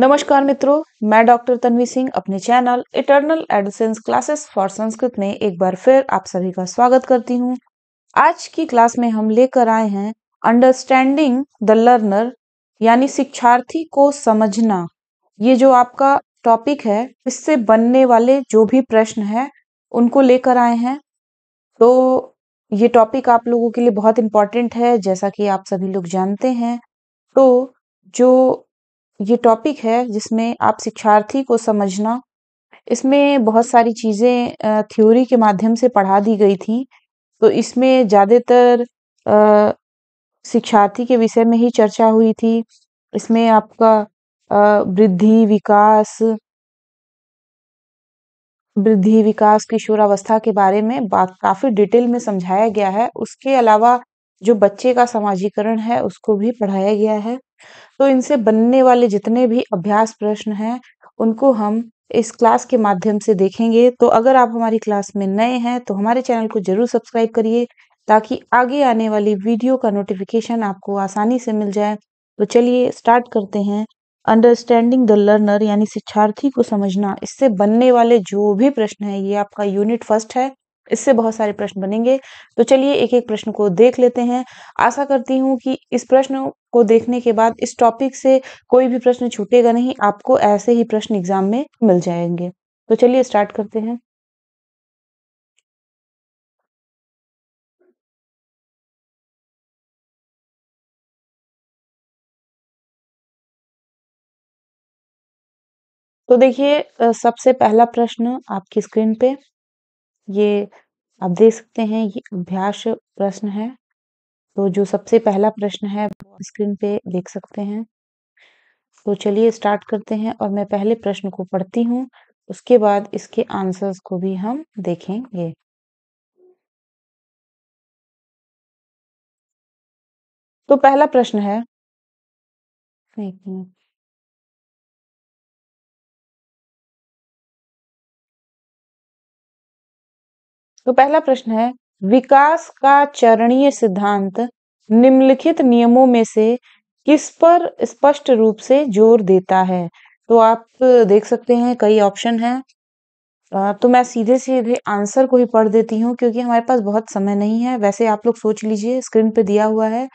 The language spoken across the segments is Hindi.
नमस्कार मित्रों मैं डॉक्टर तन्वी सिंह अपने channel eternal adsense classes for Sanskrit में एक बार फिर आप सभी का स्वागत करती हूं। आज की क्लास में हम लेकर आए हैं अंडरस्टैंडिंग द लर्नर यानी शिक्षार्थी को समझना ये जो आपका टॉपिक है इससे बनने वाले जो भी प्रश्न है उनको लेकर आए हैं तो ये टॉपिक आप लोगों के लिए बहुत इम्पॉर्टेंट है जैसा कि आप सभी लोग जानते हैं तो जो ये टॉपिक है जिसमें आप शिक्षार्थी को समझना इसमें बहुत सारी चीज़ें थ्योरी के माध्यम से पढ़ा दी गई थी तो इसमें ज़्यादातर शिक्षार्थी के विषय में ही चर्चा हुई थी इसमें आपका वृद्धि विकास वृद्धि विकास किशोरावस्था के बारे में बात काफ़ी डिटेल में समझाया गया है उसके अलावा जो बच्चे का समाजीकरण है उसको भी पढ़ाया गया है तो इनसे बनने वाले जितने भी अभ्यास प्रश्न हैं उनको हम इस क्लास के माध्यम से देखेंगे तो अगर आप हमारी क्लास में नए हैं तो हमारे चैनल को जरूर सब्सक्राइब करिए ताकि आगे आने वाली वीडियो का नोटिफिकेशन आपको आसानी से मिल जाए तो चलिए स्टार्ट करते हैं अंडरस्टैंडिंग द लर्नर यानी शिक्षार्थी को समझना इससे बनने वाले जो भी प्रश्न है ये आपका यूनिट फर्स्ट है इससे बहुत सारे प्रश्न बनेंगे तो चलिए एक एक प्रश्न को देख लेते हैं आशा करती हूँ कि इस प्रश्न को देखने के बाद इस टॉपिक से कोई भी प्रश्न छूटेगा नहीं आपको ऐसे ही प्रश्न एग्जाम में मिल जाएंगे तो चलिए स्टार्ट करते हैं तो देखिए सबसे पहला प्रश्न आपकी स्क्रीन पे ये आप देख सकते हैं ये अभ्यास प्रश्न है तो जो सबसे पहला प्रश्न है वो स्क्रीन पे देख सकते हैं तो चलिए स्टार्ट करते हैं और मैं पहले प्रश्न को पढ़ती हूँ उसके बाद इसके आंसर्स को भी हम देखेंगे तो पहला प्रश्न है एक मिनट तो पहला प्रश्न है विकास का चरणीय सिद्धांत निम्नलिखित नियमों में से किस पर स्पष्ट रूप से जोर देता है तो आप देख सकते हैं कई ऑप्शन हैं तो मैं सीधे सीधे आंसर को ही पढ़ देती हूँ क्योंकि हमारे पास बहुत समय नहीं है वैसे आप लोग सोच लीजिए स्क्रीन पे दिया हुआ है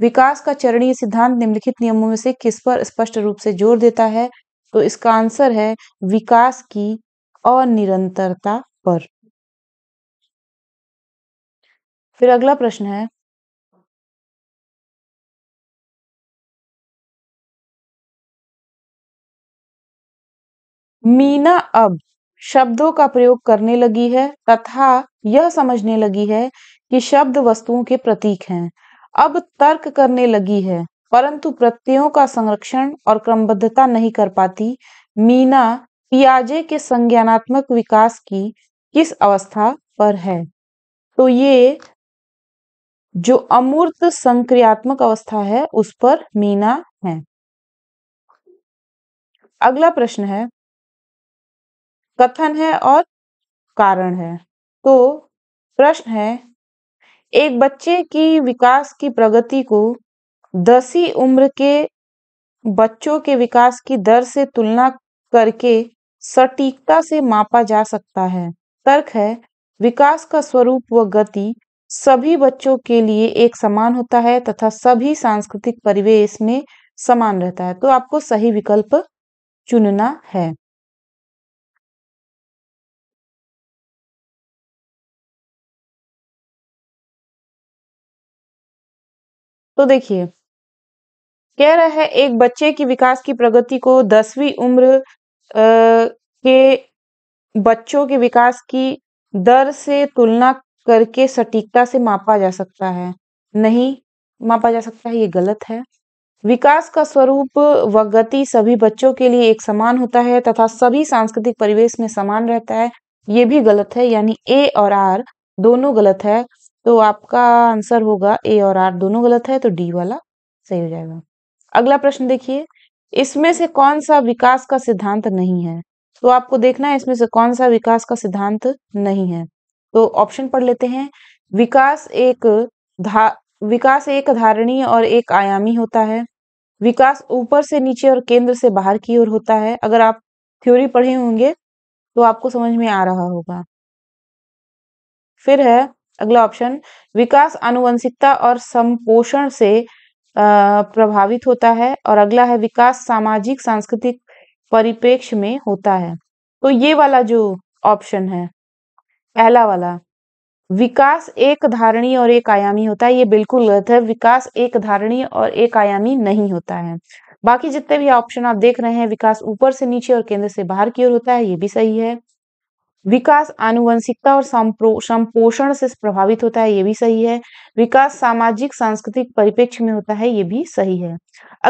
विकास का चरणीय सिद्धांत निम्नलिखित नियमों में से किस पर स्पष्ट रूप से जोर देता है तो इसका आंसर है विकास की अनिरंतरता पर फिर अगला प्रश्न है मीना अब शब्दों का प्रयोग करने लगी है तथा यह समझने लगी है कि शब्द वस्तुओं के प्रतीक हैं अब तर्क करने लगी है परंतु प्रत्ययों का संरक्षण और क्रमबद्धता नहीं कर पाती मीना पियाजे के संज्ञानात्मक विकास की किस अवस्था पर है तो ये जो अमूर्त संक्रियात्मक अवस्था है उस पर मीना है अगला प्रश्न है कथन है और कारण है तो प्रश्न है एक बच्चे की विकास की प्रगति को दसी उम्र के बच्चों के विकास की दर से तुलना करके सटीकता से मापा जा सकता है तर्क है विकास का स्वरूप व गति सभी बच्चों के लिए एक समान होता है तथा सभी सांस्कृतिक परिवेश में समान रहता है तो आपको सही विकल्प चुनना है तो देखिए कह रहा है एक बच्चे की विकास की प्रगति को दसवीं उम्र के बच्चों के विकास की दर से तुलना करके सटीकता से मापा जा सकता है नहीं मापा जा सकता है ये गलत है विकास का स्वरूप व गति सभी बच्चों के लिए एक समान होता है तथा सभी सांस्कृतिक परिवेश में समान रहता है ये भी गलत है यानी ए और आर दोनों गलत है तो आपका आंसर होगा ए और आर दोनों गलत है तो डी वाला सही हो जाएगा अगला प्रश्न देखिए इसमें से कौन सा विकास का सिद्धांत नहीं है तो आपको देखना है इसमें से कौन सा विकास का सिद्धांत नहीं है तो ऑप्शन पढ़ लेते हैं विकास एक धा विकास एक धारणीय और एक आयामी होता है विकास ऊपर से नीचे और केंद्र से बाहर की ओर होता है अगर आप थ्योरी पढ़े होंगे तो आपको समझ में आ रहा होगा फिर है अगला ऑप्शन विकास आनुवंशिकता और संपोषण से प्रभावित होता है और अगला है विकास सामाजिक सांस्कृतिक परिप्रेक्ष्य में होता है तो ये वाला जो ऑप्शन है पहला वाला विकास एक धारणी और एक आयामी होता है ये बिल्कुल गलत है विकास एक धारणी और एक आयामी नहीं होता है बाकी जितने भी ऑप्शन आप देख रहे हैं विकास ऊपर से नीचे और केंद्र से बाहर की ओर होता है ये भी सही है विकास आनुवंशिकता और संपोषण से प्रभावित होता है ये भी सही है विकास सामाजिक सांस्कृतिक परिप्रेक्ष्य में होता है ये भी सही है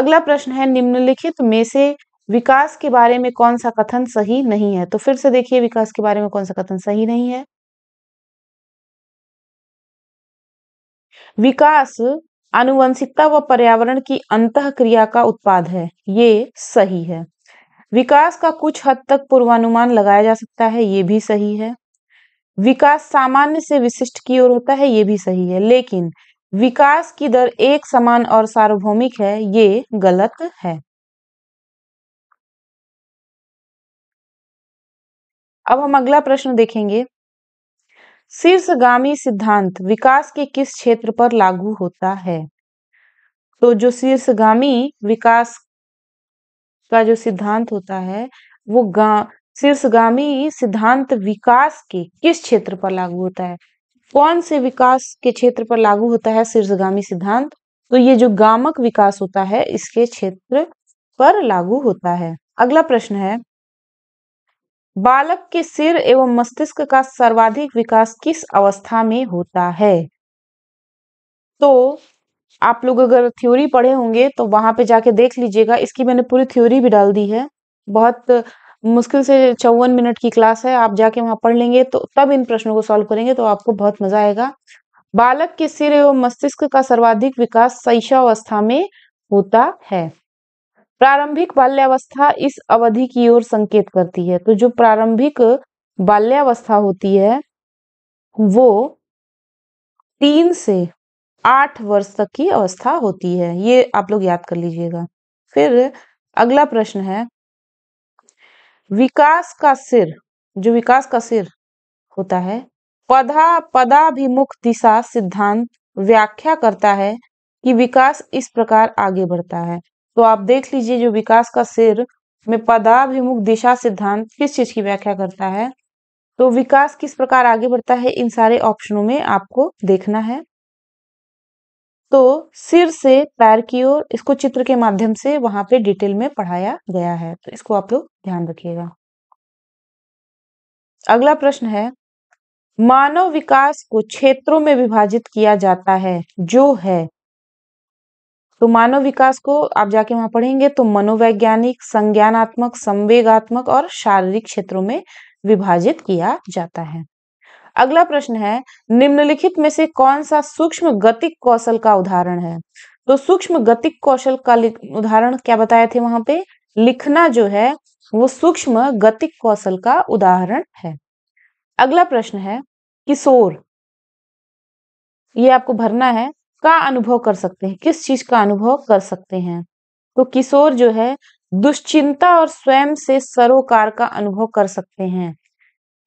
अगला प्रश्न है निम्नलिखित में से विकास के बारे में कौन सा कथन सही नहीं है तो फिर से देखिए विकास के बारे में कौन सा कथन सही नहीं है विकास आनुवंशिकता व पर्यावरण की अंत क्रिया का उत्पाद है ये सही है विकास का कुछ हद तक पूर्वानुमान लगाया जा सकता है ये भी सही है विकास सामान्य से विशिष्ट की ओर होता है ये भी सही है लेकिन विकास की दर एक समान और सार्वभौमिक है ये गलत है अब हम अगला प्रश्न देखेंगे शीर्षगामी सिद्धांत विकास के किस क्षेत्र पर लागू होता है तो जो शीर्षगामी विकास का जो सिद्धांत होता है वो शीर्षगामी सिद्धांत विकास के किस क्षेत्र पर लागू होता है कौन से विकास के क्षेत्र पर लागू होता है शीर्षगामी सिद्धांत तो ये जो गामक विकास होता है इसके क्षेत्र पर लागू होता है अगला प्रश्न है बालक के सिर एवं मस्तिष्क का सर्वाधिक विकास किस अवस्था में होता है तो आप लोग अगर थ्योरी पढ़े होंगे तो वहां पे जाके देख लीजिएगा इसकी मैंने पूरी थ्योरी भी डाल दी है बहुत मुश्किल से चौवन मिनट की क्लास है आप जाके वहां पढ़ लेंगे तो तब इन प्रश्नों को सॉल्व करेंगे तो आपको बहुत मजा आएगा बालक के सिर एवं मस्तिष्क का सर्वाधिक विकास अवस्था में होता है प्रारंभिक बाल्यावस्था इस अवधि की ओर संकेत करती है तो जो प्रारंभिक बाल्यावस्था होती है वो तीन से आठ वर्ष तक की अवस्था होती है ये आप लोग याद कर लीजिएगा फिर अगला प्रश्न है विकास का सिर जो विकास का सिर होता है पदा पदाभिमुख दिशा सिद्धांत व्याख्या करता है कि विकास इस प्रकार आगे बढ़ता है तो आप देख लीजिए जो विकास का सिर में पदाभिमुख दिशा सिद्धांत किस चीज की व्याख्या करता है तो विकास किस प्रकार आगे बढ़ता है इन सारे ऑप्शनों में आपको देखना है तो सिर से पैर की ओर इसको चित्र के माध्यम से वहां पे डिटेल में पढ़ाया गया है तो इसको आप लोग ध्यान रखिएगा अगला प्रश्न है मानव विकास को क्षेत्रों में विभाजित किया जाता है जो है तो मानव विकास को आप जाके वहां पढ़ेंगे तो मनोवैज्ञानिक संज्ञानात्मक संवेगात्मक और शारीरिक क्षेत्रों में विभाजित किया जाता है अगला प्रश्न है निम्नलिखित में से कौन सा सूक्ष्म गतिक कौशल का उदाहरण है तो सूक्ष्म गतिक कौशल का उदाहरण क्या बताए थे वहां पे लिखना जो है वो सूक्ष्म गतिक कौशल का उदाहरण है अगला प्रश्न है किशोर ये आपको भरना है का अनुभव कर सकते हैं किस चीज का अनुभव कर सकते हैं तो किशोर जो है दुश्चिंता और स्वयं से सरोकार का अनुभव कर सकते हैं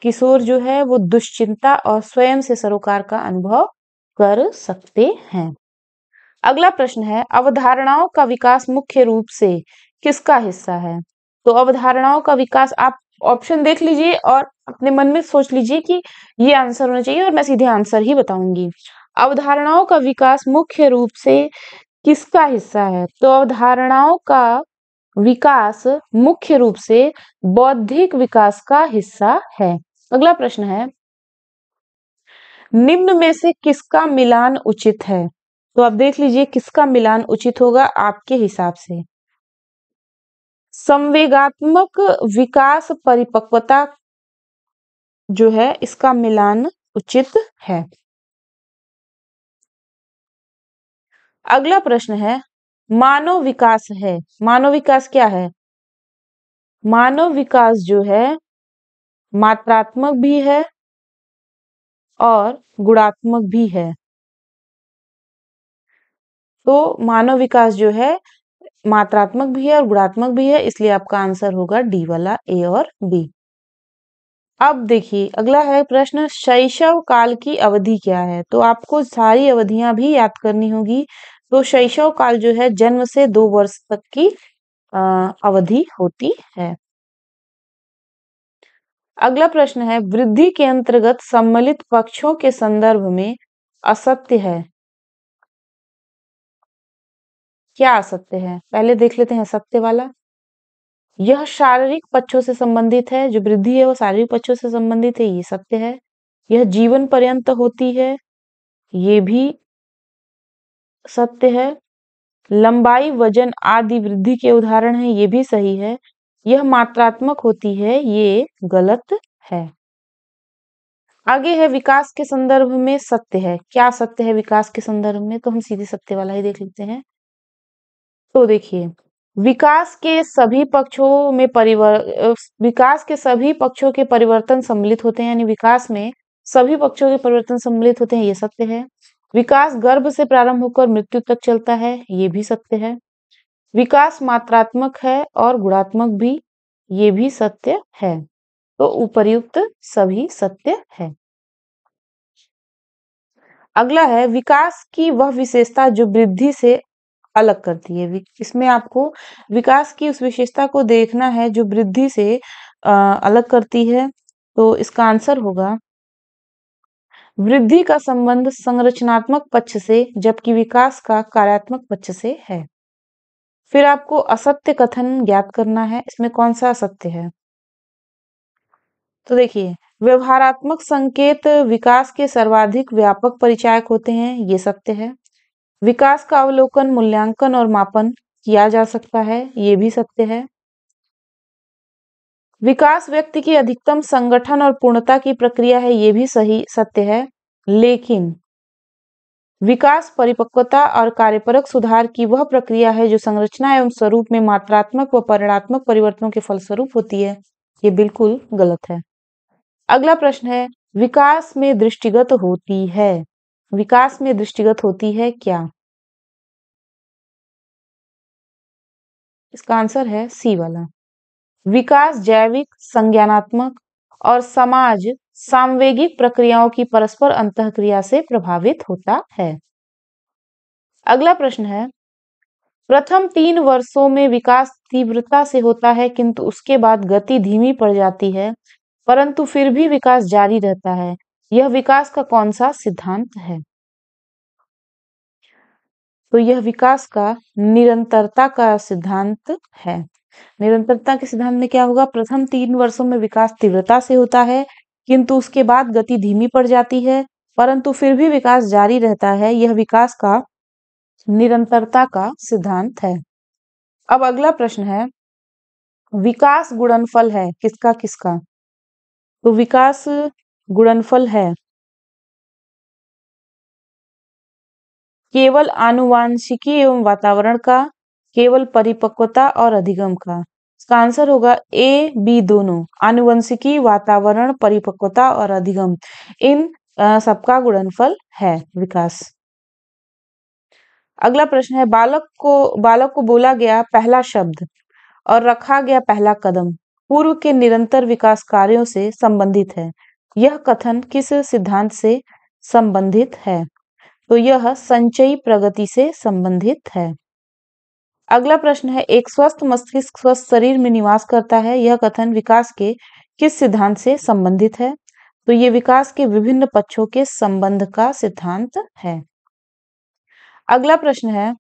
किशोर जो है वो दुश्चिंता और स्वयं से सरोकार का अनुभव कर सकते हैं अगला प्रश्न है अवधारणाओं का विकास मुख्य रूप से किसका हिस्सा है तो अवधारणाओं का विकास आप ऑप्शन देख लीजिए और अपने मन में सोच लीजिए कि ये आंसर होना चाहिए और मैं सीधे आंसर ही बताऊंगी अवधारणाओं का विकास मुख्य रूप से किसका हिस्सा है तो अवधारणाओं का विकास मुख्य रूप से बौद्धिक विकास का हिस्सा है अगला प्रश्न है निम्न में से किसका मिलान उचित है तो आप देख लीजिए किसका मिलान उचित होगा आपके हिसाब से संवेगात्मक विकास परिपक्वता जो है इसका मिलान उचित है अगला प्रश्न है मानव विकास है मानव विकास क्या है मानव विकास जो है मात्रात्मक भी है और गुणात्मक भी है तो मानव विकास जो है मात्रात्मक भी है और गुणात्मक भी है इसलिए आपका आंसर होगा डी वाला ए और बी अब देखिए अगला है प्रश्न शैशव काल की अवधि क्या है तो आपको सारी अवधियां भी याद करनी होगी तो शैशव काल जो है जन्म से दो वर्ष तक की अवधि होती है अगला प्रश्न है वृद्धि के अंतर्गत सम्मिलित पक्षों के संदर्भ में असत्य है क्या असत्य है पहले देख लेते हैं सत्य वाला यह शारीरिक पक्षों से संबंधित है जो वृद्धि है वो शारीरिक पक्षों से संबंधित है ये सत्य है यह जीवन पर्यंत होती है ये भी सत्य है लंबाई वजन आदि वृद्धि के उदाहरण है ये भी सही है यह मात्रात्मक होती है ये गलत है आगे है विकास के संदर्भ में सत्य है क्या सत्य है विकास के संदर्भ में तो हम सीधे सत्य वाला ही देख लेते हैं तो देखिए विकास के सभी पक्षों में परिवर विकास के सभी पक्षों के परिवर्तन सम्मिलित होते हैं यानी विकास में सभी पक्षों के परिवर्तन सम्मिलित होते हैं ये सत्य है विकास गर्भ से प्रारंभ होकर मृत्यु तक चलता है ये भी सत्य है विकास मात्रात्मक है और गुणात्मक भी ये भी सत्य है तो उपर्युक्त सभी सत्य है अगला है विकास की वह विशेषता जो वृद्धि से अलग करती है इसमें आपको विकास की उस विशेषता को देखना है जो वृद्धि से अलग करती है तो इसका आंसर होगा वृद्धि का संबंध संरचनात्मक पक्ष से जबकि विकास का कार्यात्मक पक्ष से है फिर आपको असत्य कथन ज्ञात करना है इसमें कौन सा असत्य है तो देखिए व्यवहारात्मक संकेत विकास के सर्वाधिक व्यापक परिचायक होते हैं ये सत्य है विकास का अवलोकन मूल्यांकन और मापन किया जा सकता है ये भी सत्य है विकास व्यक्ति की अधिकतम संगठन और पूर्णता की प्रक्रिया है ये भी सही सत्य है लेकिन विकास परिपक्वता और कार्यपरक सुधार की वह प्रक्रिया है जो संरचना एवं स्वरूप में मात्रात्मक व परिणात्मक परिवर्तनों के फलस्वरूप होती है ये बिल्कुल गलत है अगला प्रश्न है विकास में दृष्टिगत होती है विकास में दृष्टिगत होती है क्या इसका आंसर है सी वाला विकास जैविक संज्ञानात्मक और समाज सामवेगिक प्रक्रियाओं की परस्पर क्रिया से प्रभावित होता है अगला प्रश्न है प्रथम तीन वर्षों में विकास तीव्रता से होता है किंतु उसके बाद गति धीमी पड़ जाती है परंतु फिर भी विकास जारी रहता है यह विकास का कौन सा सिद्धांत है तो यह विकास का निरंतरता का सिद्धांत है निरंतरता के सिद्धांत में क्या होगा प्रथम तीन वर्षों में विकास तीव्रता से होता है किंतु उसके बाद गति धीमी पड़ जाती है परंतु फिर भी विकास जारी रहता है यह विकास का निरंतरता का सिद्धांत है अब अगला प्रश्न है विकास गुणनफल है किसका किसका तो विकास गुणनफल है केवल आनुवांशिकी एवं वातावरण का केवल परिपक्वता और अधिगम का इसका आंसर होगा ए बी दोनों आनुवंशिकी वातावरण परिपक्वता और अधिगम इन सबका गुणनफल है विकास अगला प्रश्न है बालक को बालक को बोला गया पहला शब्द और रखा गया पहला कदम पूर्व के निरंतर विकास कार्यों से संबंधित है यह कथन किस सिद्धांत से संबंधित है तो यह संचयी प्रगति से संबंधित है अगला प्रश्न है एक स्वस्थ मस्तिष्क स्वस्थ शरीर में निवास करता है यह कथन विकास के किस सिद्धांत से संबंधित है तो ये विकास के विभिन्न पक्षों के संबंध का सिद्धांत है अगला प्रश्न है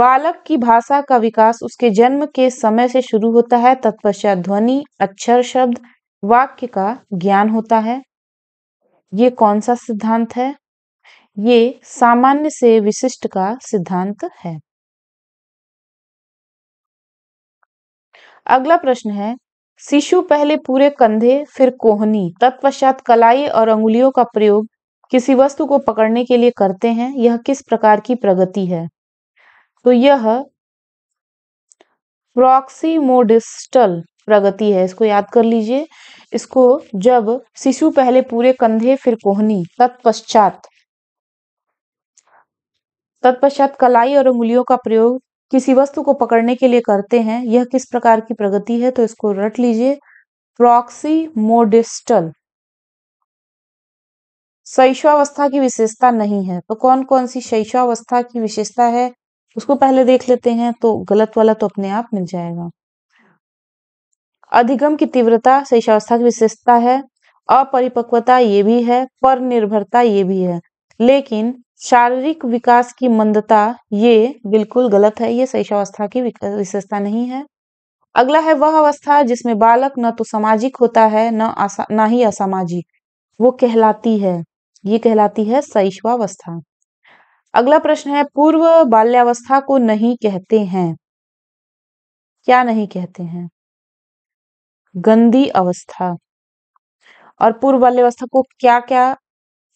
बालक की भाषा का विकास उसके जन्म के समय से शुरू होता है तत्पश्चात ध्वनि अक्षर शब्द वाक्य का ज्ञान होता है ये कौन सा सिद्धांत है ये सामान्य से विशिष्ट का सिद्धांत है अगला प्रश्न है शिशु पहले पूरे कंधे फिर कोहनी तत्पश्चात कलाई और अंगुलियों का प्रयोग किसी वस्तु को पकड़ने के लिए करते हैं यह किस प्रकार की प्रगति है तो यह प्रॉक्सीमोडिस्टल प्रगति है इसको याद कर लीजिए इसको जब शिशु पहले पूरे कंधे फिर कोहनी तत्पश्चात तत्पश्चात कलाई और उंगलियों का प्रयोग किसी वस्तु को पकड़ने के लिए करते हैं यह किस प्रकार की प्रगति है तो इसको रट लीजिए प्रॉक्सी मोडिस्टल शैशवावस्था की विशेषता नहीं है तो कौन कौन सी शैशवावस्था की विशेषता है उसको पहले देख लेते हैं तो गलत वाला तो अपने आप मिल जाएगा अधिगम की तीव्रता शैशवावस्था की विशेषता है अपरिपक्वता ये भी है पर निर्भरता ये भी है लेकिन शारीरिक विकास की मंदता ये बिल्कुल गलत है ये अवस्था की विशेषता नहीं है अगला है वह अवस्था जिसमें बालक न तो सामाजिक होता है न आसा ना ही असामाजिक वो कहलाती है ये कहलाती है शैशवावस्था अगला प्रश्न है पूर्व बाल्यावस्था को नहीं कहते हैं क्या नहीं कहते हैं गंदी अवस्था और पूर्व बाल्यावस्था को क्या क्या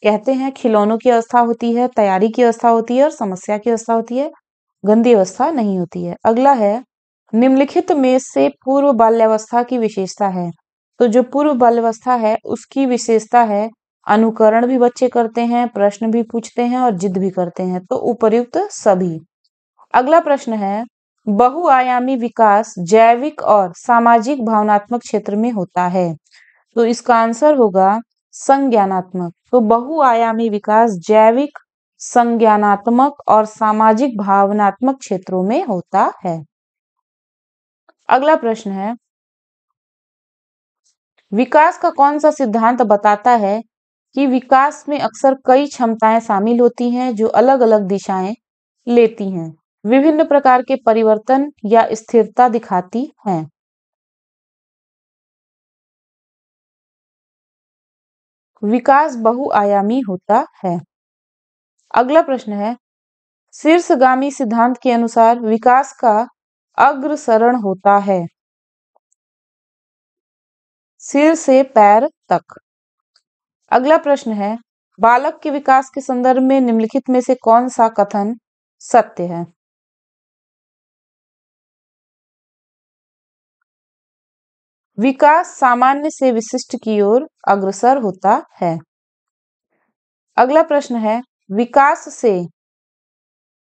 कहते हैं खिलौनों की अवस्था होती है तैयारी की अवस्था होती है और समस्या की अवस्था होती है गंदी अवस्था नहीं होती है अगला है निम्नलिखित में से पूर्व बाल्यावस्था की विशेषता है तो जो पूर्व बाल्यावस्था है उसकी विशेषता है अनुकरण भी बच्चे करते हैं प्रश्न भी पूछते हैं और जिद भी करते हैं तो उपयुक्त सभी अगला प्रश्न है बहुआयामी विकास जैविक और सामाजिक भावनात्मक क्षेत्र में होता है तो इसका आंसर होगा संज्ञानात्मक तो बहुआयामी विकास जैविक संज्ञानात्मक और सामाजिक भावनात्मक क्षेत्रों में होता है अगला प्रश्न है विकास का कौन सा सिद्धांत बताता है कि विकास में अक्सर कई क्षमताएं शामिल होती हैं जो अलग अलग दिशाएं लेती हैं विभिन्न प्रकार के परिवर्तन या स्थिरता दिखाती हैं विकास बहुआयामी होता है अगला प्रश्न है शीर्षगामी सिद्धांत के अनुसार विकास का अग्रसरण होता है सिर से पैर तक अगला प्रश्न है बालक के विकास के संदर्भ में निम्नलिखित में से कौन सा कथन सत्य है विकास सामान्य से विशिष्ट की ओर अग्रसर होता है अगला प्रश्न है विकास से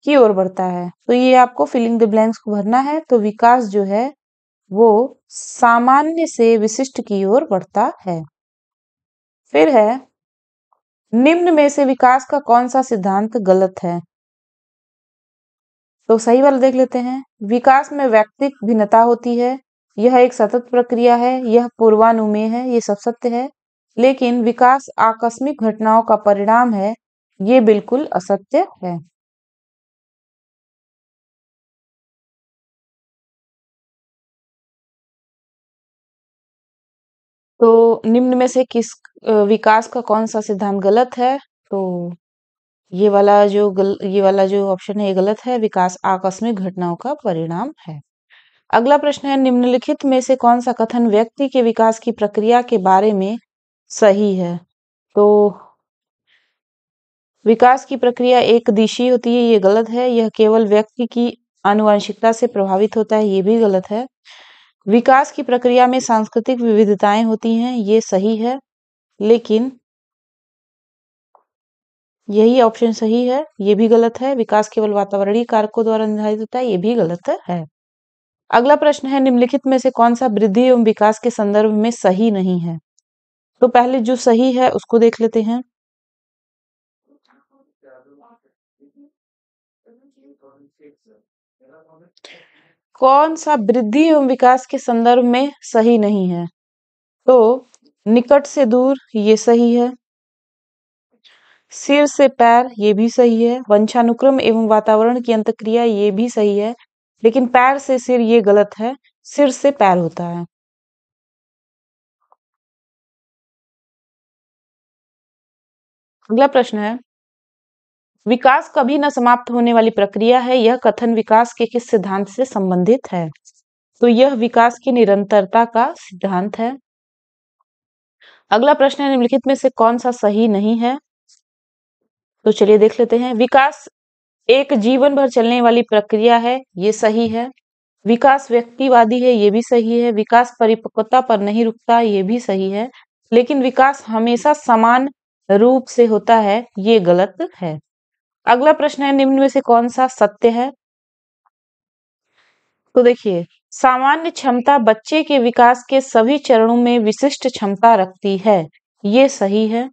की ओर बढ़ता है तो ये आपको फिलिंग द ब्लैंक्स को भरना है तो विकास जो है वो सामान्य से विशिष्ट की ओर बढ़ता है फिर है निम्न में से विकास का कौन सा सिद्धांत गलत है तो सही वाला देख लेते हैं विकास में व्यक्तिक भिन्नता होती है यह एक सतत प्रक्रिया है यह पूर्वानुमेय है ये सब सत्य है लेकिन विकास आकस्मिक घटनाओं का परिणाम है ये बिल्कुल असत्य है तो निम्न में से किस विकास का कौन सा सिद्धांत गलत है तो ये वाला जो गल, ये वाला जो ऑप्शन है ये गलत है विकास आकस्मिक घटनाओं का परिणाम है अगला प्रश्न है निम्नलिखित में से कौन सा कथन व्यक्ति के विकास की प्रक्रिया के बारे में सही है तो विकास की प्रक्रिया एक दिशी होती है ये गलत है यह केवल व्यक्ति की आनुवंशिकता से प्रभावित होता है ये भी गलत है विकास की प्रक्रिया में सांस्कृतिक विविधताएं होती हैं ये सही है लेकिन यही ऑप्शन सही है ये भी गलत है विकास केवल वातावरणीय कारकों द्वारा निर्धारित होता है ये भी गलत है अगला प्रश्न है निम्नलिखित में से कौन सा वृद्धि एवं विकास के संदर्भ में सही नहीं है तो पहले जो सही है उसको देख लेते हैं कौन सा वृद्धि एवं विकास के संदर्भ में सही नहीं है तो निकट से दूर ये सही है सिर से पैर ये भी सही है वंशानुक्रम एवं वातावरण की अंतक्रिया ये भी सही है लेकिन पैर से सिर ये गलत है सिर से पैर होता है अगला प्रश्न है विकास कभी न समाप्त होने वाली प्रक्रिया है यह कथन विकास के किस सिद्धांत से संबंधित है तो यह विकास की निरंतरता का सिद्धांत है अगला प्रश्न है निम्नलिखित में से कौन सा सही नहीं है तो चलिए देख लेते हैं विकास एक जीवन भर चलने वाली प्रक्रिया है ये सही है विकास व्यक्तिवादी है ये भी सही है विकास परिपक्वता पर नहीं रुकता ये भी सही है लेकिन विकास हमेशा समान रूप से होता है ये गलत है अगला प्रश्न है निम्न में से कौन सा सत्य है तो देखिए सामान्य क्षमता बच्चे के विकास के सभी चरणों में विशिष्ट क्षमता रखती है ये सही है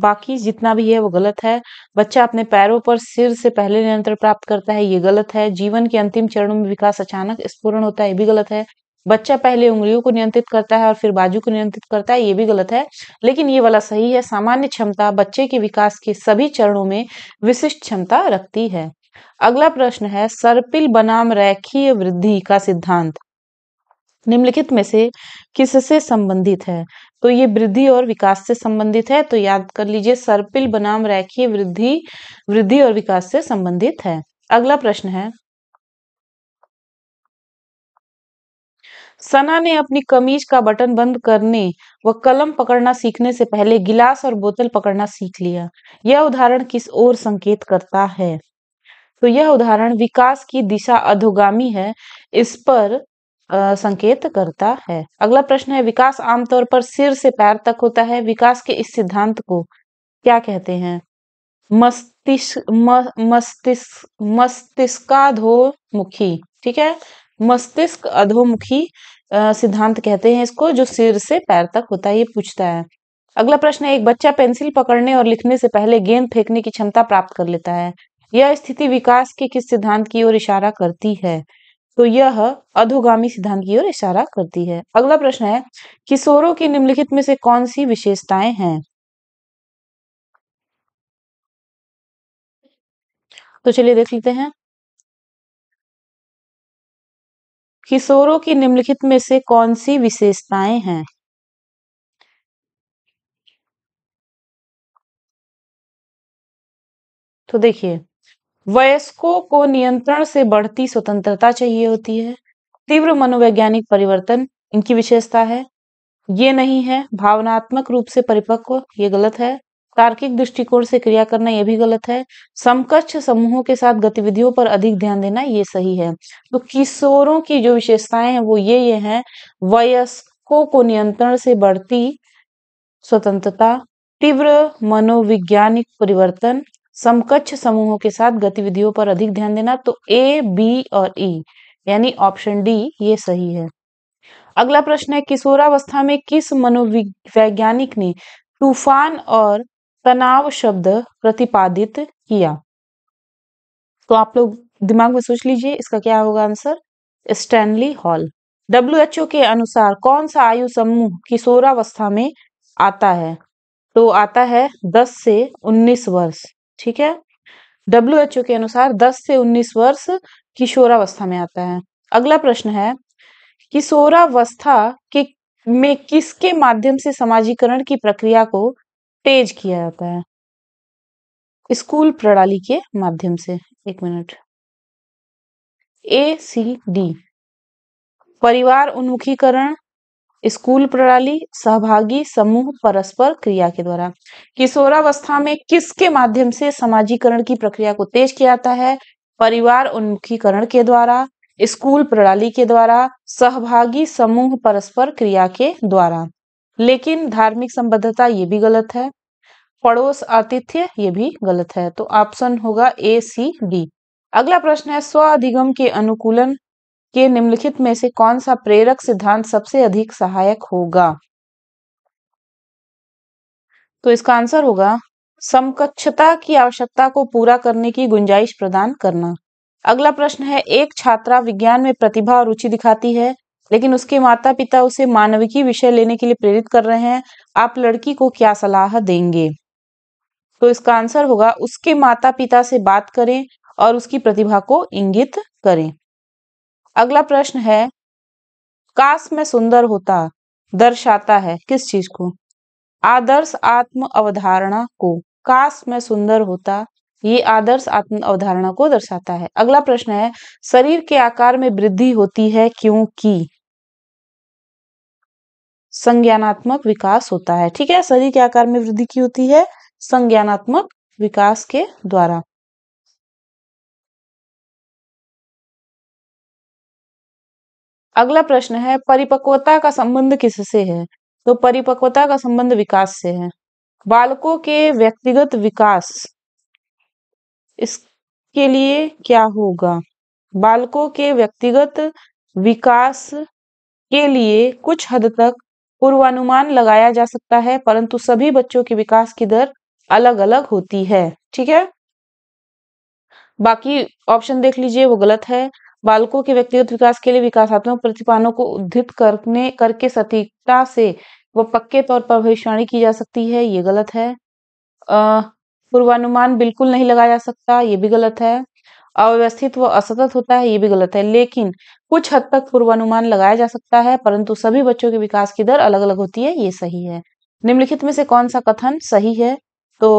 बाकी जितना भी है वो गलत है बच्चा अपने पैरों पर सिर से पहले निरंतर प्राप्त करता है ये गलत है जीवन के अंतिम चरणों में विकास अचानक स्पूर्ण होता है ये भी गलत है बच्चा पहले उंगलियों को नियंत्रित करता है और फिर बाजू को नियंत्रित करता है ये भी गलत है लेकिन ये वाला सही है सामान्य क्षमता बच्चे के विकास के सभी चरणों में विशिष्ट क्षमता रखती है अगला प्रश्न है सर्पिल बनाम रैखीय वृद्धि का सिद्धांत निम्नलिखित में से किससे संबंधित है तो ये वृद्धि और विकास से संबंधित है तो याद कर लीजिए सर्पिल बनाम रैखी वृद्धि वृद्धि और विकास से संबंधित है अगला प्रश्न है सना ने अपनी कमीज का बटन बंद करने व कलम पकड़ना सीखने से पहले गिलास और बोतल पकड़ना सीख लिया यह उदाहरण किस ओर संकेत करता है तो यह उदाहरण विकास की दिशा अधोगामी है इस पर संकेत करता है अगला प्रश्न है विकास आमतौर पर सिर से पैर तक होता है विकास के इस सिद्धांत को क्या कहते हैं मस्तिष्क मस्तिष्क मस्तिष्काधोमुखी ठीक है मस्तिष्क अधोमुखी सिद्धांत कहते हैं इसको जो सिर से पैर तक होता है ये पूछता है अगला प्रश्न है एक बच्चा पेंसिल पकड़ने और लिखने से पहले गेंद फेंकने की क्षमता प्राप्त कर लेता है यह स्थिति विकास के किस सिद्धांत की ओर इशारा करती है तो यह अधोगामी सिद्धांत की ओर इशारा करती है अगला प्रश्न है किशोरों की निम्नलिखित में से कौन सी विशेषताएं हैं तो चलिए देख लेते हैं किशोरों की निम्नलिखित में से कौन सी विशेषताएं हैं तो देखिए वयस्कों को नियंत्रण से बढ़ती स्वतंत्रता चाहिए होती है तीव्र मनोवैज्ञानिक परिवर्तन इनकी विशेषता है ये नहीं है भावनात्मक रूप से परिपक्व ये गलत है तार्किक दृष्टिकोण से क्रिया करना यह भी गलत है समकक्ष समूहों के साथ गतिविधियों पर अधिक ध्यान देना ये सही है तो किशोरों की जो विशेषताएं हैं वो ये ये हैं वयस्कों को नियंत्रण से बढ़ती स्वतंत्रता तीव्र मनोविज्ञानिक परिवर्तन समकक्ष समूहों के साथ गतिविधियों पर अधिक ध्यान देना तो ए बी और ई e, यानी ऑप्शन डी ये सही है अगला प्रश्न है किशोरावस्था में किस मनोवैज्ञानिक ने तूफान और तनाव शब्द प्रतिपादित किया तो आप लोग दिमाग में सोच लीजिए इसका क्या होगा answer Stanley Hall W H O के अनुसार कौन सा आयु समूह किशोरावस्था में आता है तो आता है 10 से 19 वर्ष ठीक है डब्ल्यू एच ओ के अनुसार 10 से 19 वर्ष किशोरावस्था में आता है अगला प्रश्न है किशोरावस्था के में किसके माध्यम से समाजीकरण की प्रक्रिया को तेज किया जाता है स्कूल प्रणाली के माध्यम से एक मिनट ए सी डी परिवार उन्मुखीकरण स्कूल प्रणाली सहभागी समूह परस्पर क्रिया के द्वारा किशोरावस्था में किसके माध्यम से समाजीकरण की प्रक्रिया को तेज किया जाता है परिवार उन्मुखीकरण के द्वारा स्कूल प्रणाली के द्वारा सहभागी समूह परस्पर क्रिया के द्वारा लेकिन धार्मिक संबद्धता ये भी गलत है पड़ोस आतिथ्य ये भी गलत है तो ऑप्शन होगा ए सी डी अगला प्रश्न है स्व अधिगम के अनुकूलन के निम्नलिखित में से कौन सा प्रेरक सिद्धांत सबसे अधिक सहायक होगा तो इसका आंसर होगा समकक्षता की आवश्यकता को पूरा करने की गुंजाइश प्रदान करना अगला प्रश्न है एक छात्रा विज्ञान में प्रतिभा और रुचि दिखाती है लेकिन उसके माता पिता उसे मानविकी विषय लेने के लिए प्रेरित कर रहे हैं आप लड़की को क्या सलाह देंगे तो इसका आंसर होगा उसके माता पिता से बात करें और उसकी प्रतिभा को इंगित करें अगला प्रश्न है काश में सुंदर होता दर्शाता है किस चीज को आदर्श आत्म अवधारणा को काश में सुंदर होता ये आदर्श आत्म अवधारणा को दर्शाता है अगला प्रश्न है शरीर के आकार में वृद्धि होती है क्योंकि संज्ञानात्मक विकास होता है ठीक है शरीर के आकार में वृद्धि की होती है संज्ञानात्मक विकास के द्वारा अगला प्रश्न है परिपक्वता का संबंध किससे है तो परिपक्वता का संबंध विकास से है बालकों के व्यक्तिगत विकास इसके लिए क्या होगा बालकों के व्यक्तिगत विकास के लिए कुछ हद तक पूर्वानुमान लगाया जा सकता है परंतु सभी बच्चों के विकास की दर अलग अलग होती है ठीक है बाकी ऑप्शन देख लीजिए वो गलत है बालकों के व्यक्तिगत विकास के लिए विकासात्मक प्रतिपानों को उद्धित करने करके सटीकता से वो पक्के तौर पर भविष्यवाणी की जा सकती है ये गलत है पूर्वानुमान बिल्कुल नहीं लगाया जा सकता ये भी गलत है अव्यवस्थित व असतत होता है ये भी गलत है लेकिन कुछ हद तक पूर्वानुमान लगाया जा सकता है परंतु सभी बच्चों के विकास की दर अलग अलग होती है ये सही है निम्नलिखित में से कौन सा कथन सही है तो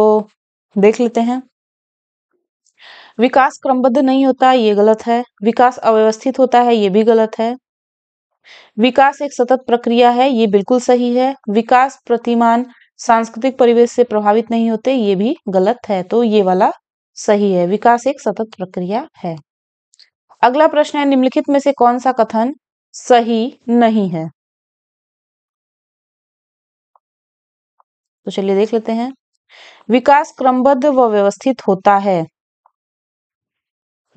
देख लेते हैं विकास क्रमबद्ध नहीं होता ये गलत है विकास अव्यवस्थित होता है ये भी गलत है विकास एक सतत प्रक्रिया है ये बिल्कुल सही है विकास प्रतिमान सांस्कृतिक परिवेश से प्रभावित नहीं होते ये भी गलत है तो ये वाला सही है विकास एक सतत प्रक्रिया है अगला प्रश्न है निम्नलिखित में से कौन सा कथन सही नहीं है तो चलिए देख लेते हैं विकास क्रमबद्ध व व्यवस्थित होता है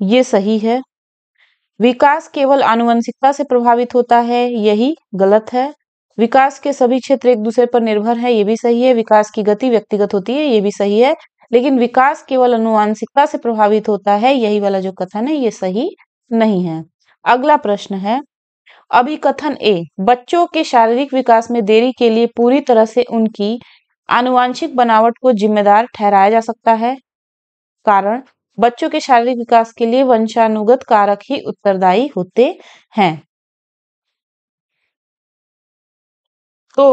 ये सही है विकास केवल आनुवंशिकता से प्रभावित होता है यही गलत है विकास के सभी क्षेत्र एक दूसरे पर निर्भर है ये भी सही है विकास की गति व्यक्तिगत होती है ये भी सही है लेकिन विकास केवल अनुवांशिकता से प्रभावित होता है यही वाला जो कथन है ये सही नहीं है अगला प्रश्न है अभी कथन ए बच्चों के शारीरिक विकास में देरी के लिए पूरी तरह से उनकी आनुवांशिक बनावट को जिम्मेदार ठहराया जा सकता है कारण बच्चों के शारीरिक विकास के लिए वंशानुगत कारक ही उत्तरदायी होते हैं तो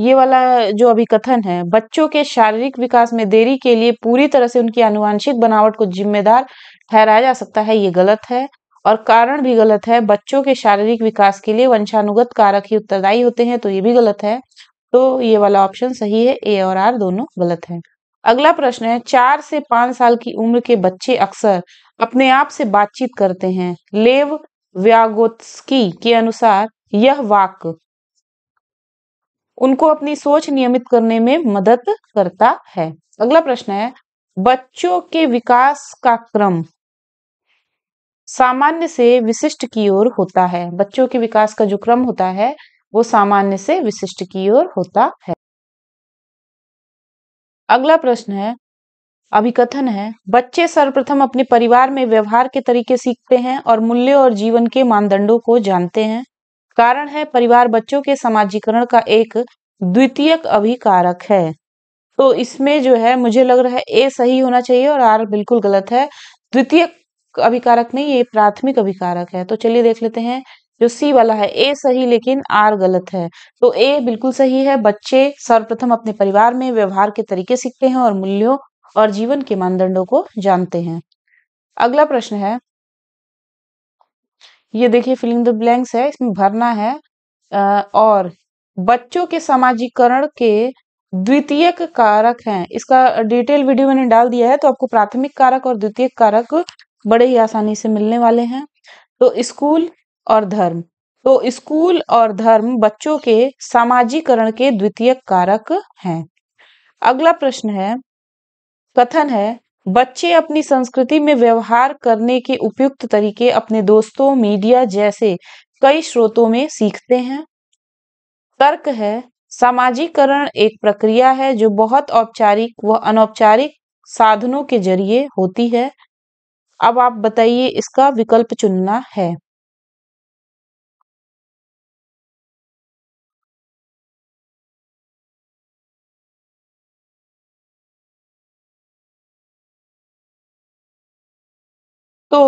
ये वाला जो अभी कथन है बच्चों के शारीरिक विकास में देरी के लिए पूरी तरह से उनकी आनुवंशिक बनावट को जिम्मेदार ठहराया जा सकता है ये गलत है और कारण भी गलत है बच्चों के शारीरिक विकास के लिए वंशानुगत कारक ही उत्तरदायी होते हैं तो ये भी गलत है तो ये वाला ऑप्शन सही है ए और आर दोनों गलत है अगला प्रश्न है चार से पांच साल की उम्र के बच्चे अक्सर अपने आप से बातचीत करते हैं लेव व्यागोत्स्की के अनुसार यह वाक उनको अपनी सोच नियमित करने में मदद करता है अगला प्रश्न है बच्चों के विकास का क्रम सामान्य से विशिष्ट की ओर होता है बच्चों के विकास का जो क्रम होता है वो सामान्य से विशिष्ट की ओर होता है अगला प्रश्न है अभिकथन है बच्चे सर्वप्रथम अपने परिवार में व्यवहार के तरीके सीखते हैं और मूल्य और जीवन के मानदंडों को जानते हैं कारण है परिवार बच्चों के समाजीकरण का एक द्वितीयक अभिकारक है तो इसमें जो है मुझे लग रहा है ए सही होना चाहिए और आर बिल्कुल गलत है द्वितीय अभिकारक नहीं ये प्राथमिक अभिकारक है तो चलिए देख लेते हैं जो सी वाला है ए सही लेकिन आर गलत है तो ए बिल्कुल सही है बच्चे सर्वप्रथम अपने परिवार में व्यवहार के तरीके सीखते हैं और मूल्यों और जीवन के मानदंडों को जानते हैं अगला प्रश्न है ये देखिए फिलिंग द ब्लैंक्स है इसमें भरना है और बच्चों के सामाजिकरण के द्वितीयक कारक हैं इसका डिटेल वीडियो मैंने डाल दिया है तो आपको प्राथमिक कारक और द्वितीयक कारक बड़े ही आसानी से मिलने वाले हैं तो स्कूल और धर्म तो स्कूल और धर्म बच्चों के सामाजिकरण के द्वितीय कारक हैं अगला प्रश्न है कथन है बच्चे अपनी संस्कृति में व्यवहार करने के उपयुक्त तरीके अपने दोस्तों मीडिया जैसे कई स्रोतों में सीखते हैं तर्क है सामाजिकरण एक प्रक्रिया है जो बहुत औपचारिक व अनौपचारिक साधनों के जरिए होती है अब आप बताइए इसका विकल्प चुनना है तो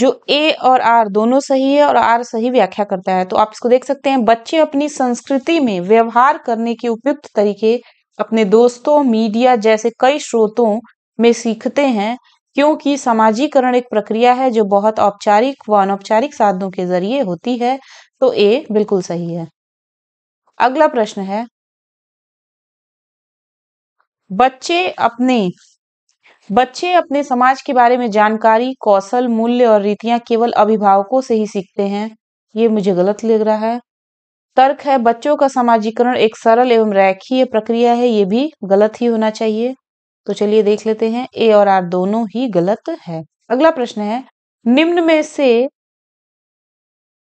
जो ए और आर दोनों सही है और आर सही व्याख्या करता है तो आप इसको देख सकते हैं बच्चे अपनी संस्कृति में व्यवहार करने के उपयुक्त तरीके अपने दोस्तों मीडिया जैसे कई स्रोतों में सीखते हैं क्योंकि समाजीकरण एक प्रक्रिया है जो बहुत औपचारिक व अनौपचारिक साधनों के जरिए होती है तो ए बिल्कुल सही है अगला प्रश्न है बच्चे अपने बच्चे अपने समाज के बारे में जानकारी कौशल मूल्य और रीतियां केवल अभिभावकों से ही सीखते हैं ये मुझे गलत लग रहा है तर्क है बच्चों का समाजीकरण एक सरल एवं रैखीय प्रक्रिया है ये भी गलत ही होना चाहिए तो चलिए देख लेते हैं ए और आर दोनों ही गलत है अगला प्रश्न है निम्न में से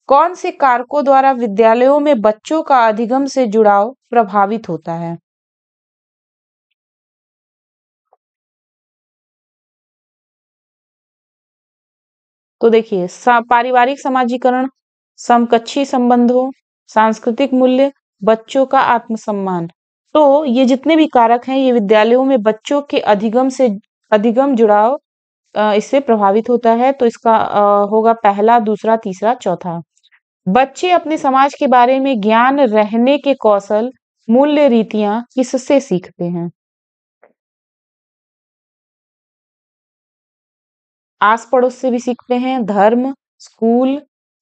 कौन से कारकों द्वारा विद्यालयों में बच्चों का अधिगम से जुड़ाव प्रभावित होता है तो देखिए पारिवारिक समाजीकरण समकक्षी संबंधों सांस्कृतिक मूल्य बच्चों का आत्मसम्मान तो ये जितने भी कारक हैं ये विद्यालयों में बच्चों के अधिगम से अधिगम जुड़ाव इससे प्रभावित होता है तो इसका होगा पहला दूसरा तीसरा चौथा बच्चे अपने समाज के बारे में ज्ञान रहने के कौशल मूल्य रीतियां किससे सीखते हैं आस पड़ोस से भी सीखते हैं धर्म स्कूल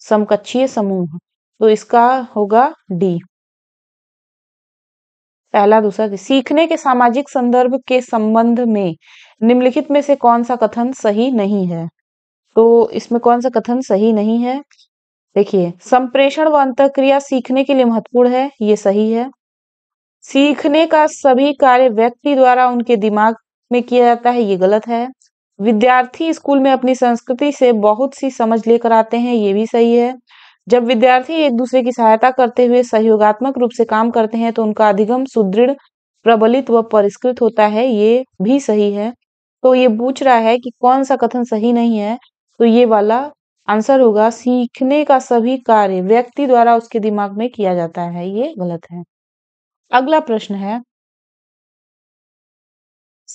समकक्षीय समूह तो इसका होगा डी पहला दूसरा सीखने के सामाजिक संदर्भ के संबंध में निम्नलिखित में से कौन सा कथन सही नहीं है तो इसमें कौन सा कथन सही नहीं है देखिए संप्रेषण व अंत क्रिया सीखने के लिए महत्वपूर्ण है ये सही है सीखने का सभी कार्य व्यक्ति द्वारा उनके दिमाग में किया जाता है ये गलत है विद्यार्थी स्कूल में अपनी संस्कृति से बहुत सी समझ लेकर आते हैं ये भी सही है जब विद्यार्थी एक दूसरे की सहायता करते हुए सहयोगात्मक रूप से काम करते हैं तो उनका अधिगम सुदृढ़ प्रबलित व परिष्कृत होता है ये भी सही है तो ये पूछ रहा है कि कौन सा कथन सही नहीं है तो ये वाला आंसर होगा सीखने का सभी कार्य व्यक्ति द्वारा उसके दिमाग में किया जाता है ये गलत है अगला प्रश्न है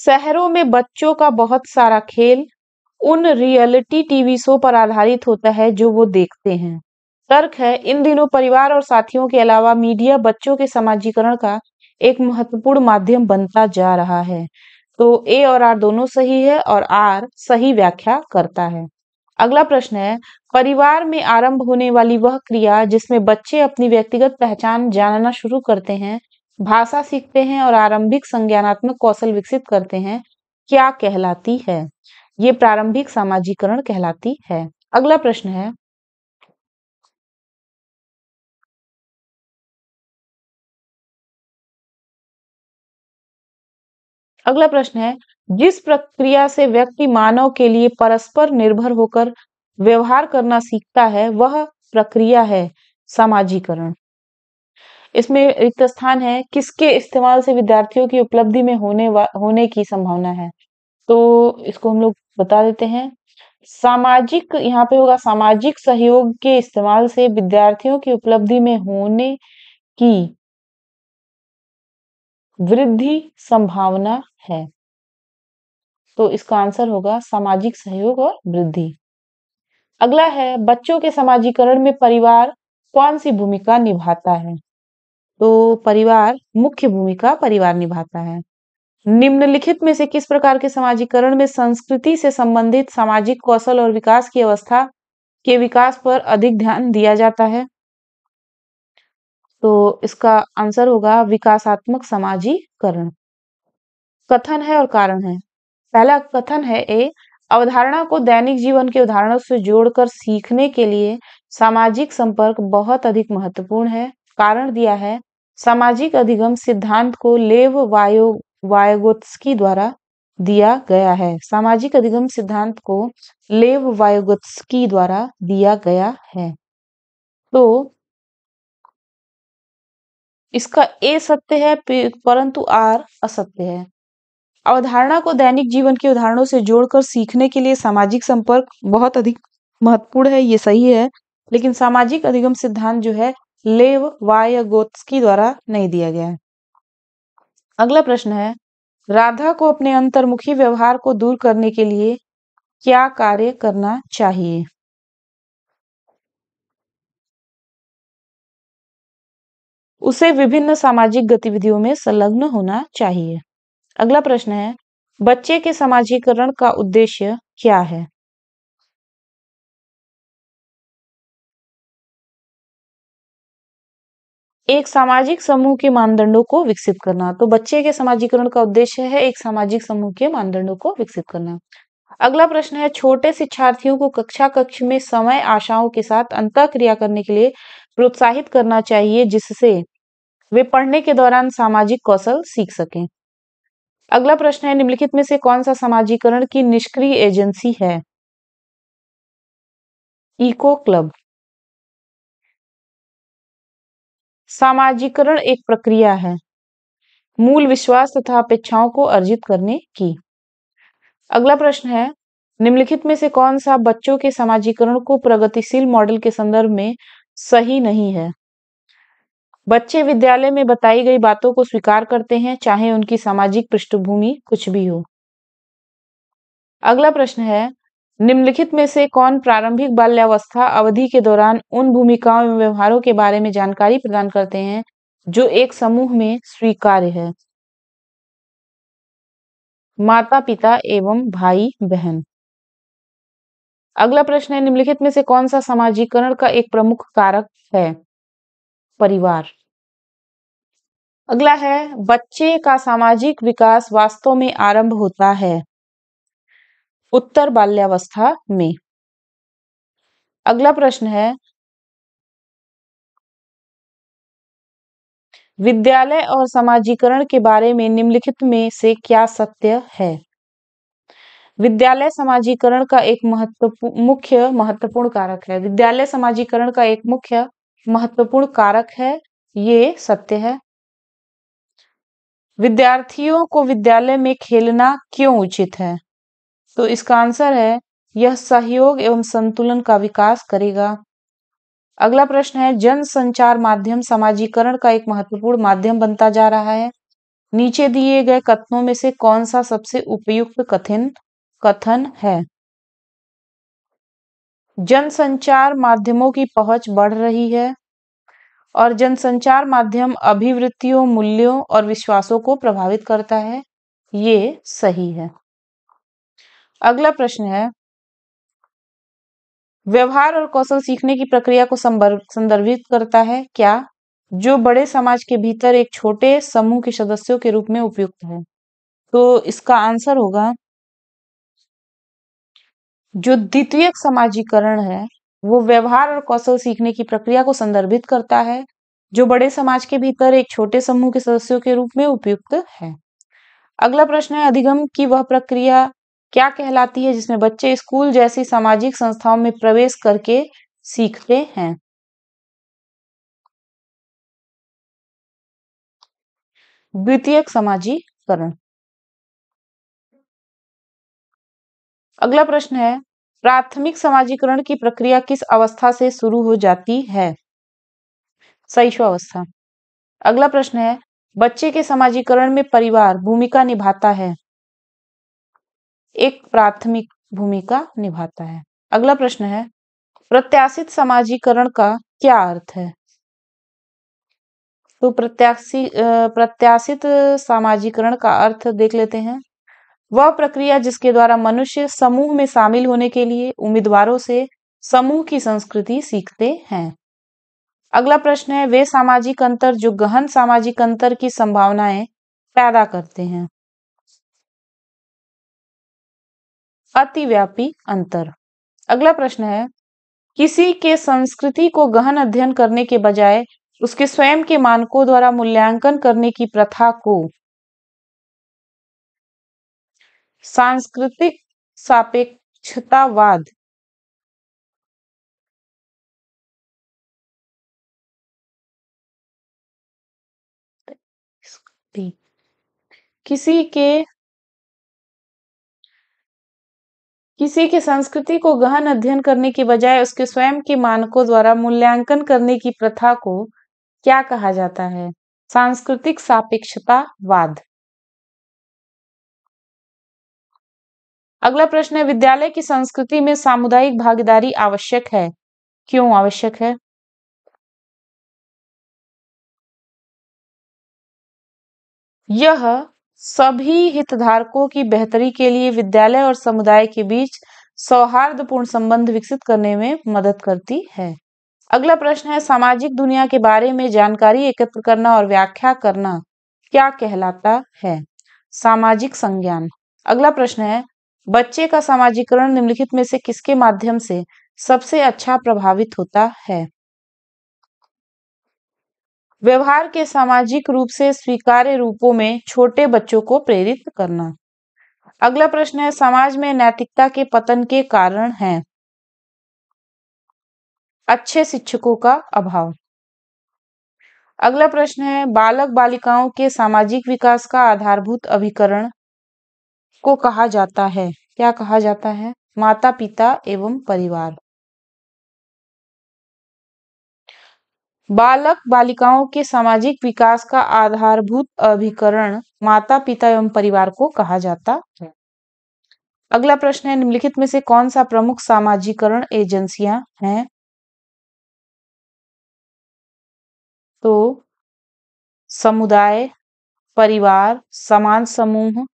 शहरों में बच्चों का बहुत सारा खेल उन रियलिटी टीवी शो पर आधारित होता है जो वो देखते हैं तर्क है इन दिनों परिवार और साथियों के अलावा मीडिया बच्चों के समाजीकरण का एक महत्वपूर्ण माध्यम बनता जा रहा है तो ए और आर दोनों सही है और आर सही व्याख्या करता है अगला प्रश्न है परिवार में आरंभ होने वाली वह क्रिया जिसमें बच्चे अपनी व्यक्तिगत पहचान जानना शुरू करते हैं भाषा सीखते हैं और आरंभिक संज्ञानात्मक कौशल विकसित करते हैं क्या कहलाती है ये प्रारंभिक सामाजिकरण कहलाती है अगला प्रश्न है अगला प्रश्न है जिस प्रक्रिया से व्यक्ति मानव के लिए परस्पर निर्भर होकर व्यवहार करना सीखता है वह प्रक्रिया है सामाजिकरण इसमें रिक्त स्थान है किसके इस्तेमाल से विद्यार्थियों की उपलब्धि में होने होने की संभावना है तो इसको हम लोग बता देते हैं सामाजिक यहाँ पे होगा सामाजिक सहयोग के इस्तेमाल से विद्यार्थियों की उपलब्धि में होने की वृद्धि संभावना है तो इसका आंसर होगा सामाजिक सहयोग और वृद्धि अगला है बच्चों के समाजीकरण में परिवार कौन सी भूमिका निभाता है तो परिवार मुख्य भूमिका परिवार निभाता है निम्नलिखित में से किस प्रकार के समाजीकरण में संस्कृति से संबंधित सामाजिक कौशल और विकास की अवस्था के विकास पर अधिक ध्यान दिया जाता है तो इसका आंसर होगा विकासात्मक समाजीकरण कथन है और कारण है पहला कथन है ए अवधारणा को दैनिक जीवन के उदाहरणों से जोड़कर सीखने के लिए सामाजिक संपर्क बहुत अधिक महत्वपूर्ण है कारण दिया है सामाजिक अधिगम सिद्धांत को लेव वायो वायगोत्स्की द्वारा दिया गया है सामाजिक अधिगम सिद्धांत को लेव वायोगोत्स्की द्वारा दिया गया है तो इसका ए सत्य है परंतु आर असत्य है अवधारणा को दैनिक जीवन के उदाहरणों से जोड़कर सीखने के लिए सामाजिक संपर्क बहुत अधिक महत्वपूर्ण है ये सही है लेकिन सामाजिक अधिगम सिद्धांत जो है लेव वायगोत्स्की द्वारा नहीं दिया गया है अगला प्रश्न है राधा को अपने अंतर्मुखी व्यवहार को दूर करने के लिए क्या कार्य करना चाहिए उसे विभिन्न सामाजिक गतिविधियों में संलग्न होना चाहिए अगला प्रश्न है बच्चे के समाजीकरण का उद्देश्य क्या है एक सामाजिक समूह के मानदंडों को विकसित करना तो बच्चे के समाजीकरण का उद्देश्य है एक सामाजिक समूह के मानदंडों को विकसित करना अगला प्रश्न है छोटे शिक्षार्थियों को कक्षा कक्ष में समय आशाओं के साथ अंत क्रिया करने के लिए प्रोत्साहित करना चाहिए जिससे वे पढ़ने के दौरान सामाजिक कौशल सीख सके अगला प्रश्न है निम्नलिखित में से कौन सा समाजीकरण की निष्क्रिय एजेंसी है इको क्लब सामाजिकरण एक प्रक्रिया है मूल विश्वास तथा अपेक्षाओं को अर्जित करने की अगला प्रश्न है निम्नलिखित में से कौन सा बच्चों के सामाजिकरण को प्रगतिशील मॉडल के संदर्भ में सही नहीं है बच्चे विद्यालय में बताई गई बातों को स्वीकार करते हैं चाहे उनकी सामाजिक पृष्ठभूमि कुछ भी हो अगला प्रश्न है निम्नलिखित में से कौन प्रारंभिक बाल्यावस्था अवधि के दौरान उन भूमिकाओं एवं व्यवहारों के बारे में जानकारी प्रदान करते हैं जो एक समूह में स्वीकार्य है माता पिता एवं भाई बहन अगला प्रश्न है निम्नलिखित में से कौन सा समाजीकरण का एक प्रमुख कारक है परिवार अगला है बच्चे का सामाजिक विकास वास्तव में आरंभ होता है उत्तर बाल्यावस्था में अगला प्रश्न है विद्यालय और समाजीकरण के बारे में निम्नलिखित में से क्या सत्य है विद्यालय समाजीकरण का एक महत्वपूर्ण मुख्य महत्वपूर्ण कारक है विद्यालय समाजीकरण का एक मुख्य महत्वपूर्ण कारक है ये सत्य है विद्यार्थियों को विद्यालय में खेलना क्यों उचित है तो इसका आंसर है यह सहयोग एवं संतुलन का विकास करेगा अगला प्रश्न है जन संचार माध्यम समाजीकरण का एक महत्वपूर्ण माध्यम बनता जा रहा है नीचे दिए गए कथनों में से कौन सा सबसे उपयुक्त कथन कथन है जनसंचार माध्यमों की पहुंच बढ़ रही है और जनसंचार माध्यम अभिवृत्तियों मूल्यों और विश्वासों को प्रभावित करता है ये सही है अगला प्रश्न है व्यवहार और कौशल सीखने की प्रक्रिया को संदर्भित करता है क्या जो बड़े समाज के भीतर एक छोटे समूह के सदस्यों के रूप में उपयुक्त है तो इसका आंसर होगा जो द्वितीय समाजीकरण है वो व्यवहार और कौशल सीखने की प्रक्रिया को संदर्भित करता है जो बड़े समाज के भीतर एक छोटे समूह के सदस्यों के रूप में उपयुक्त है अगला प्रश्न है अधिगम की वह प्रक्रिया क्या कहलाती है जिसमें बच्चे स्कूल जैसी सामाजिक संस्थाओं में प्रवेश करके सीखते हैं द्वितीय समाजीकरण अगला प्रश्न है प्राथमिक समाजीकरण की प्रक्रिया किस अवस्था से शुरू हो जाती है अवस्था अगला प्रश्न है बच्चे के समाजीकरण में परिवार भूमिका निभाता है एक प्राथमिक भूमिका निभाता है अगला प्रश्न है प्रत्याशित समाजीकरण का क्या अर्थ है तो प्रत्याशी प्रत्याशित सामाजिकरण का अर्थ देख लेते हैं वह प्रक्रिया जिसके द्वारा मनुष्य समूह में शामिल होने के लिए उम्मीदवारों से समूह की संस्कृति सीखते हैं अगला प्रश्न है वे सामाजिक अंतर जो गहन सामाजिक अंतर की संभावनाएं पैदा करते हैं अतिव्यापी अंतर अगला प्रश्न है किसी के संस्कृति को गहन अध्ययन करने के बजाय उसके स्वयं के मानकों द्वारा मूल्यांकन करने की प्रथा को सांस्कृतिक सापेक्षतावाद किसी के किसी की संस्कृति को गहन अध्ययन करने की बजाय उसके स्वयं के मानकों द्वारा मूल्यांकन करने की प्रथा को क्या कहा जाता है सांस्कृतिक सापेक्षतावाद अगला प्रश्न है विद्यालय की संस्कृति में सामुदायिक भागीदारी आवश्यक है क्यों आवश्यक है यह सभी हितधारकों की बेहतरी के लिए विद्यालय और समुदाय के बीच सौहार्दपूर्ण संबंध विकसित करने में मदद करती है अगला प्रश्न है सामाजिक दुनिया के बारे में जानकारी एकत्र करना और व्याख्या करना क्या कहलाता है सामाजिक संज्ञान अगला प्रश्न है बच्चे का सामाजिकरण निम्नलिखित में से किसके माध्यम से सबसे अच्छा प्रभावित होता है व्यवहार के सामाजिक रूप से स्वीकार्य रूपों में छोटे बच्चों को प्रेरित करना अगला प्रश्न है समाज में नैतिकता के पतन के कारण है अच्छे शिक्षकों का अभाव अगला प्रश्न है बालक बालिकाओं के सामाजिक विकास का आधारभूत अभिकरण को कहा जाता है क्या कहा जाता है माता पिता एवं परिवार बालक बालिकाओं के सामाजिक विकास का आधारभूत अभिकरण माता पिता एवं परिवार को कहा जाता है अगला प्रश्न है निम्नलिखित में से कौन सा प्रमुख सामाजिकरण एजेंसियां हैं तो समुदाय परिवार समाज समूह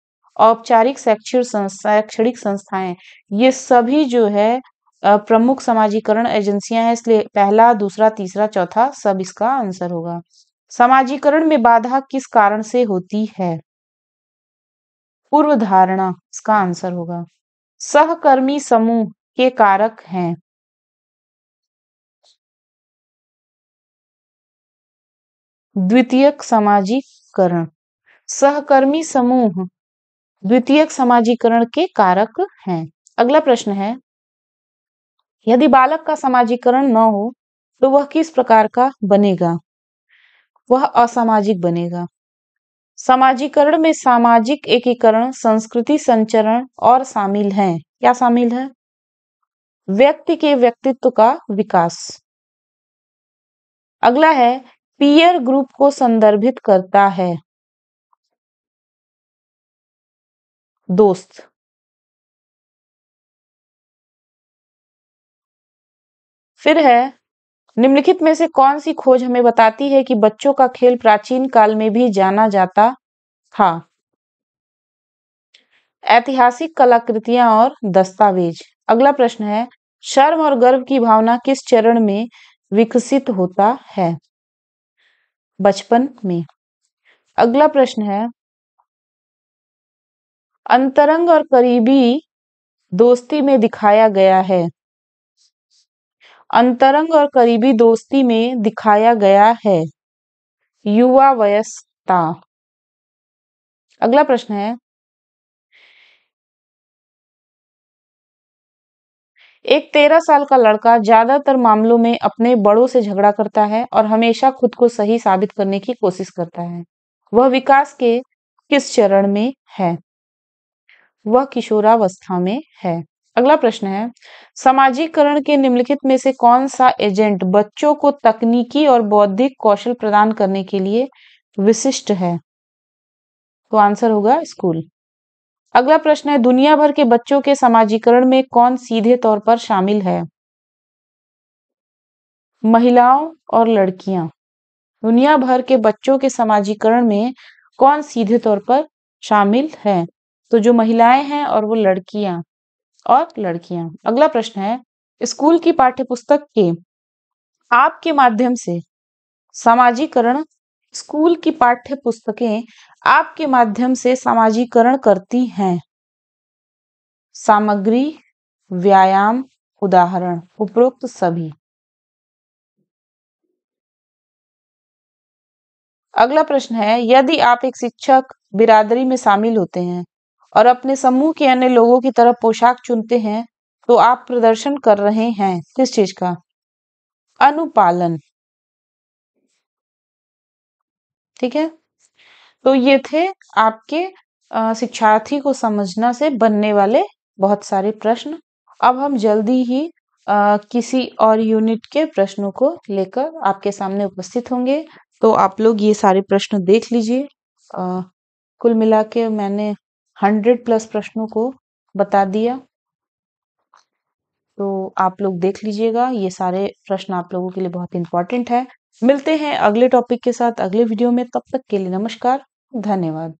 औपचारिक शैक्षिक संस्था शैक्षणिक संस्थाएं ये सभी जो है प्रमुख समाजीकरण एजेंसियां हैं इसलिए पहला दूसरा तीसरा चौथा सब इसका आंसर होगा समाजीकरण में बाधा किस कारण से होती है पूर्व धारणा इसका आंसर होगा सहकर्मी समूह के कारक हैं द्वितीयक समाजीकरण सहकर्मी समूह द्वितीयक समाजीकरण के कारक हैं अगला प्रश्न है यदि बालक का समाजीकरण न हो तो वह किस प्रकार का बनेगा वह असामाजिक बनेगा समाजीकरण में सामाजिक एकीकरण संस्कृति संचरण और शामिल है क्या शामिल है व्यक्ति के व्यक्तित्व का विकास अगला है पीयर ग्रुप को संदर्भित करता है दोस्त फिर है निम्नलिखित में से कौन सी खोज हमें बताती है कि बच्चों का खेल प्राचीन काल में भी जाना जाता था ऐतिहासिक कलाकृतियां और दस्तावेज अगला प्रश्न है शर्म और गर्व की भावना किस चरण में विकसित होता है बचपन में अगला प्रश्न है अंतरंग और करीबी दोस्ती में दिखाया गया है अंतरंग और करीबी दोस्ती में दिखाया गया है युवा वयस्ता अगला प्रश्न है एक तेरह साल का लड़का ज्यादातर मामलों में अपने बड़ों से झगड़ा करता है और हमेशा खुद को सही साबित करने की कोशिश करता है वह विकास के किस चरण में है वह किशोरावस्था में है अगला प्रश्न है सामाजिकरण के निम्नलिखित में से कौन सा एजेंट बच्चों को तकनीकी और बौद्धिक कौशल प्रदान करने के लिए विशिष्ट है तो आंसर होगा स्कूल अगला प्रश्न है दुनिया भर के बच्चों के समाजीकरण में कौन सीधे तौर पर शामिल है महिलाओं और लड़कियां दुनिया भर के बच्चों के समाजीकरण में कौन सीधे तौर पर शामिल है तो जो महिलाएं हैं और वो लड़कियां और लड़कियां अगला प्रश्न है स्कूल की पाठ्य पुस्तक के आपके माध्यम से समाजीकरण स्कूल की पाठ्य पुस्तकें आपके माध्यम से समाजीकरण करती हैं सामग्री व्यायाम उदाहरण उपरोक्त सभी अगला प्रश्न है यदि आप एक शिक्षक बिरादरी में शामिल होते हैं और अपने समूह के अन्य लोगों की तरह पोशाक चुनते हैं तो आप प्रदर्शन कर रहे हैं किस चीज का अनुपालन ठीक है तो ये थे आपके शिक्षार्थी को समझना से बनने वाले बहुत सारे प्रश्न अब हम जल्दी ही आ, किसी और यूनिट के प्रश्नों को लेकर आपके सामने उपस्थित होंगे तो आप लोग ये सारे प्रश्न देख लीजिए कुल मिला के मैंने हंड्रेड प्लस प्रश्नों को बता दिया तो आप लोग देख लीजिएगा ये सारे प्रश्न आप लोगों के लिए बहुत इंपॉर्टेंट है मिलते हैं अगले टॉपिक के साथ अगले वीडियो में तब तक के लिए नमस्कार धन्यवाद